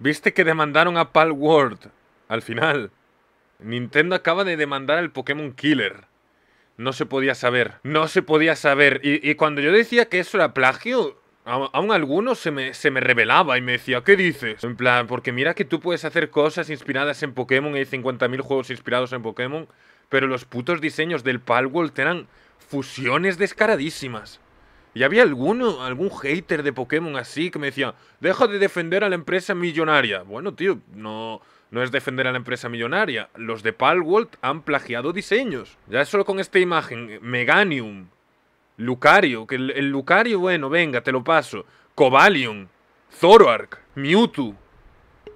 ¿Viste que demandaron a Pal World al final? Nintendo acaba de demandar al Pokémon Killer. No se podía saber, no se podía saber. Y, cuando yo decía que eso era plagio, Aún algunos se me, se me revelaba y me decía, ¿qué dices? En plan, porque mira que tú puedes hacer cosas inspiradas en Pokémon, hay 50.000 juegos inspirados en Pokémon, pero los putos diseños del Palworld eran fusiones descaradísimas. Y había alguno, algún hater de Pokémon así que me decía, deja de defender a la empresa millonaria. Bueno, tío, no, no es defender a la empresa millonaria. Los de Palworld han plagiado diseños. Ya solo con esta imagen, eh, Meganium, Lucario, que el, Lucario, bueno, venga, te lo paso. Cobalion, Zoroark, Mewtwo,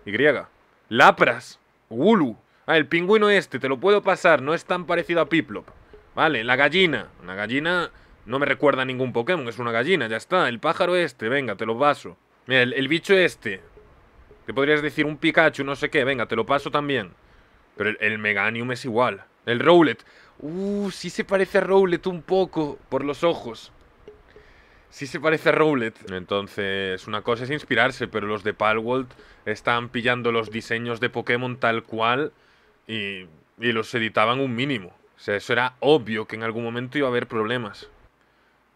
Y, Lapras, Gulu. Ah, el pingüino este, te lo puedo pasar, no es tan parecido a Piplop. Vale, la gallina. Una gallina no me recuerda a ningún Pokémon, es una gallina, ya está. El pájaro este, venga, te lo paso. Mira, el, bicho este. Te podrías decir un Pikachu, no sé qué, venga, te lo paso también. Pero el, Meganium es igual. El Rowlet. Uh, sí se parece a Rowlet un poco, por los ojos. Sí se parece a Rowlet. Entonces, una cosa es inspirarse, pero los de Palworld están pillando los diseños de Pokémon tal cual y, y los editaban un mínimo. O sea, eso era obvio que en algún momento iba a haber problemas.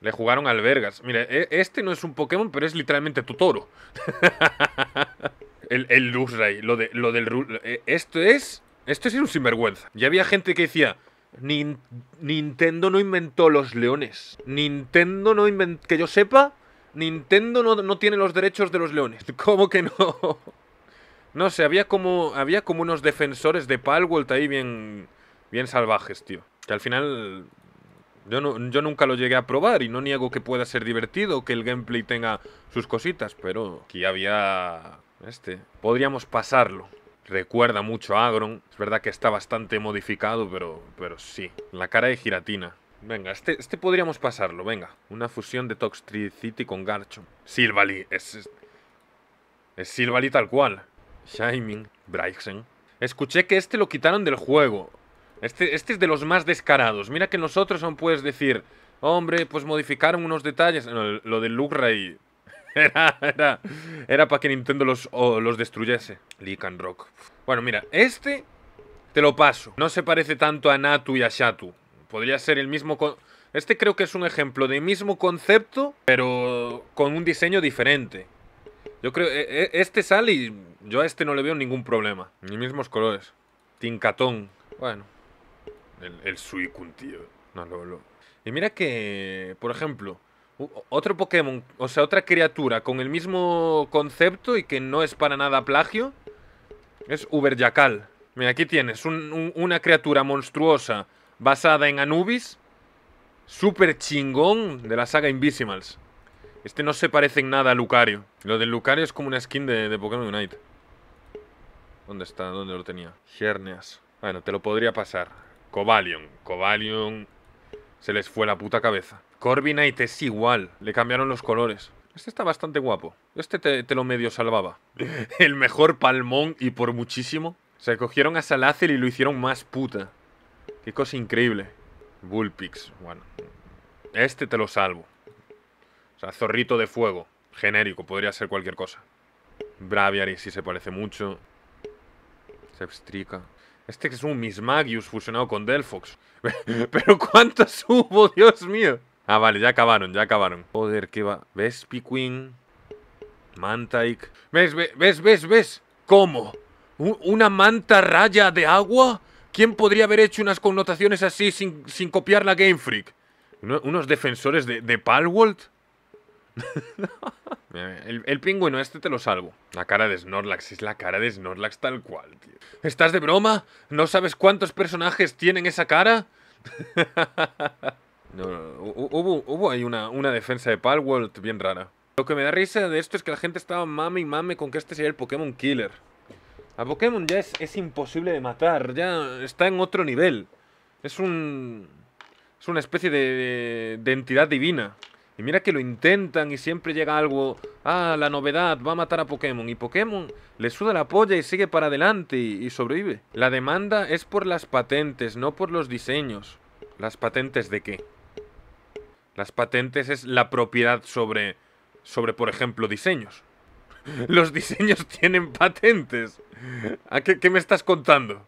Le jugaron al vergas. Mira, e, este no es un Pokémon, pero es literalmente tu toro. el, el Luxray, lo, de, lo del... E, esto es... Esto es un sinvergüenza. Ya había gente que decía... Nintendo no inventó los leones. Nintendo no inventó... Que yo sepa, Nintendo no, tiene los derechos de los leones. ¿Cómo que no? No sé, había como, había como unos defensores de Palwalt ahí bien, bien salvajes, tío. Que al final yo, no, yo nunca lo llegué a probar y no niego que pueda ser divertido, que el gameplay tenga sus cositas, pero aquí había este. Podríamos pasarlo. Recuerda mucho a Agron. Es verdad que está bastante modificado, pero, pero sí. La cara de giratina. Venga, este, este podríamos pasarlo, venga. Una fusión de City con Garchomp. Silvali es, es... Es tal cual. Shining, Bryxen. Escuché que este lo quitaron del juego. Este, este, es de los más descarados. Mira que nosotros aún puedes decir, hombre, pues modificaron unos detalles. lo del Ray era, era, para que Nintendo los, los destruyese. Leak and Rock. Bueno, mira, este te lo paso. No se parece tanto a Natu y a Shatu. Podría ser el mismo... Con... Este creo que es un ejemplo del mismo concepto, pero con un diseño diferente. Yo creo... E, e, este sale y yo a este no le veo ningún problema. Ni mismos colores. Tincatón. Bueno, el, el No, lo, lo. Y mira que, por ejemplo, otro Pokémon, o sea, otra criatura con el mismo concepto y que no es para nada plagio, es Uber Mira, aquí tienes una criatura monstruosa basada en Anubis, super chingón de la saga Invisimals. Este no se parece en nada a Lucario. Lo del Lucario es como una skin de, Pokémon Unite. ¿Dónde está? ¿Dónde lo tenía? Gierneas. Bueno, te lo podría pasar. Cobalion. Cobalion se les fue la puta cabeza. Corbinite es igual. Le cambiaron los colores. Este está bastante guapo. Este te, lo medio salvaba. El mejor palmón y por muchísimo. Se cogieron a Salazel y lo hicieron más puta. Qué cosa increíble. Bullpix. Bueno. Este te lo salvo. O sea, zorrito de fuego. Genérico, podría ser cualquier cosa. Braviary sí se parece mucho. abstrica... Este que es un Magius fusionado con Delphox. Pero ¿cuántos hubo, Dios mío? Ah, vale, ya acabaron, ya acabaron. Joder, qué va. ¿Ves, Piquin? Mantaic. ¿Ves, ves, ves, ves? ¿Cómo? ¿Una manta raya de agua? ¿Quién podría haber hecho unas connotaciones así sin, sin copiar la Game Freak? ¿Unos defensores de, de Palworld? el, pingüino este te lo salvo. La cara de Snorlax es la cara de Snorlax tal cual, tío. ¿Estás de broma? ¿No sabes cuántos personajes tienen esa cara? Hubo, ahí una, defensa de Palworld bien rara. Lo que me da risa de esto es que la gente estaba mame y mame con que este sería el Pokémon Killer. A Pokémon ya es, imposible de matar, ya está en otro nivel. Es un... Es una especie de, de entidad divina. Y mira que lo intentan y siempre llega algo, ah, la novedad, va a matar a Pokémon. Y Pokémon le suda la polla y sigue para adelante y, sobrevive. La demanda es por las patentes, no por los diseños. ¿Las patentes de qué? Las patentes es la propiedad sobre, sobre por ejemplo, diseños. Los diseños tienen patentes. ¿A qué me estás contando?